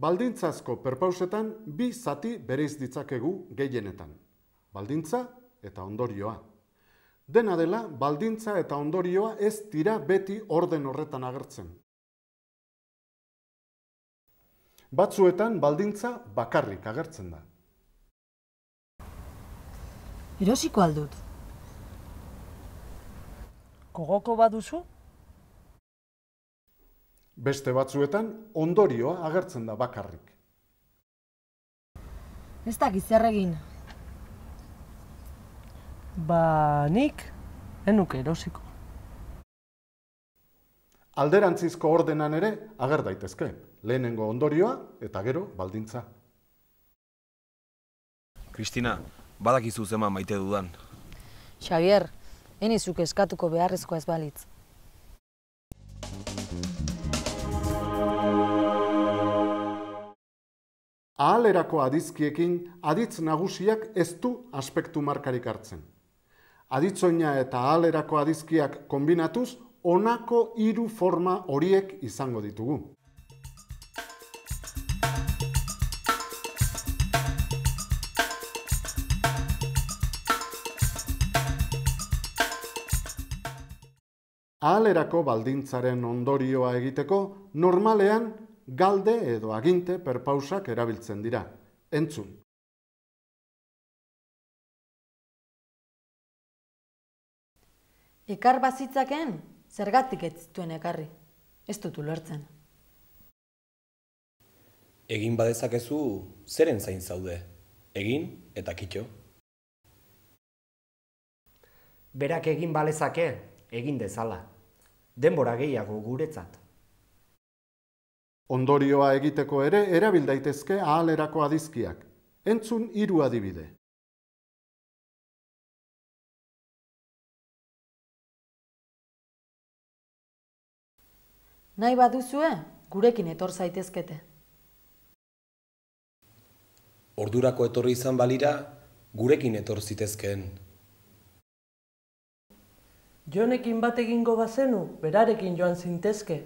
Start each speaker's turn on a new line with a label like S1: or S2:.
S1: Baldintzazko perpausetan bi zati bereiz ditzakegu gehienetan. Baldintza eta ondorioa. Dena dela, baldintza eta ondorioa ez tira beti orden horretan agertzen. Batzuetan baldintza bakarrik agertzen da. Erosiko aldut. Kogoko baduzu. Beste batzuetan, ondorioa agertzen da bakarrik. Ez da gizarregin. Ba nik, enuke erosiko. Alderantzizko ordenan ere ager daitezke. Lehenengo ondorioa eta gero baldintza. Kristina, badakizu zema maite dudan. Xavier, enizuk eskatuko beharrezkoa ez balitz. ahalerako adizkiekin aditz nagusiak ez du aspektu markarik hartzen. Aditzoina eta ahalerako adizkiak kombinatuz, honako hiru forma horiek izango ditugu. Ahalerako baldintzaren ondorioa egiteko, normalean galde edo aginte perpausak erabiltzen dira. Entzun. Ekar bazitzaken, zergatik ez duen ekarri. Ez dutu lortzen. Egin badezakezu, zeren zain zaude. Egin eta kitxo. Berak egin balezake, egin dezala. Denbora gehiago guretzat. Ondorioa egiteko ere erabil daitezke ahalerako adizkiak. Entzun hiru adibide. Nahi baduzue, gurekin etor zaitezkete. Ordurako etorri izan balira, gurekin etor zitezkeen. Jonekin bat egingo bazenu, berarekin joan zintezke,